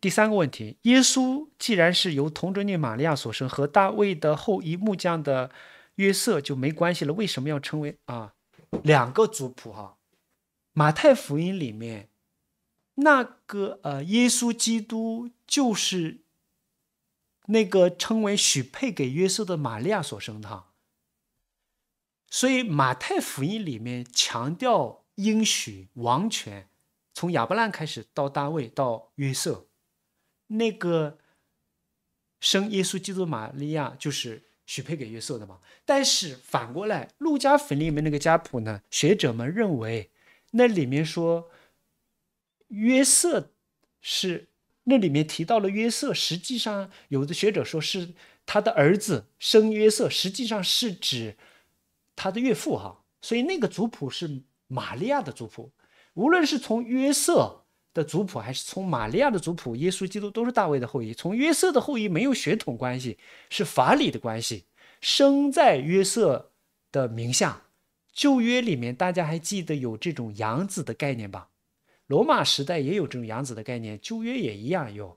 第三个问题：耶稣既然是由童贞女玛利亚所生，和大卫的后裔木匠的约瑟就没关系了。为什么要称为啊？两个族谱哈。马太福音里面那个呃，耶稣基督就是那个称为许配给约瑟的玛利亚所生的哈。所以马太福音里面强调应许王权，从亚伯拉罕开始到大卫到约瑟。那个生耶稣基督，玛利亚就是许配给约瑟的嘛。但是反过来，路加福音里面那个家谱呢，学者们认为那里面说约瑟是那里面提到了约瑟，实际上有的学者说是他的儿子生约瑟，实际上是指他的岳父哈。所以那个族谱是玛利亚的族谱，无论是从约瑟。的族谱还是从玛利亚的族谱，耶稣基督都是大卫的后裔。从约瑟的后裔没有血统关系，是法理的关系，生在约瑟的名下。旧约里面大家还记得有这种养子的概念吧？罗马时代也有这种养子的概念，旧约也一样有。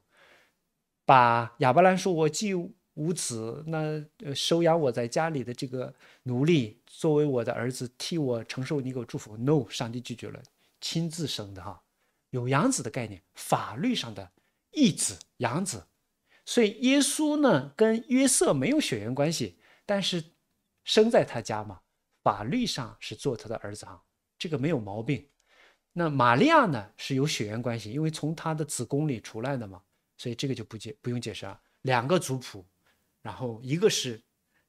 把亚伯兰说：“我既无子，那收养我在家里的这个奴隶作为我的儿子，替我承受你给我祝福。”No，上帝拒绝了，亲自生的哈。有养子的概念，法律上的义子、养子，所以耶稣呢跟约瑟没有血缘关系，但是生在他家嘛，法律上是做他的儿子啊，这个没有毛病。那玛利亚呢是有血缘关系，因为从他的子宫里出来的嘛，所以这个就不解不用解释啊。两个族谱，然后一个是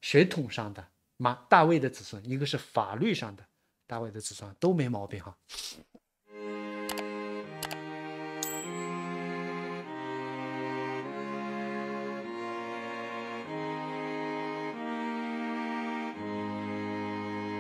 血统上的马大卫的子孙，一个是法律上的大卫的子孙，都没毛病哈。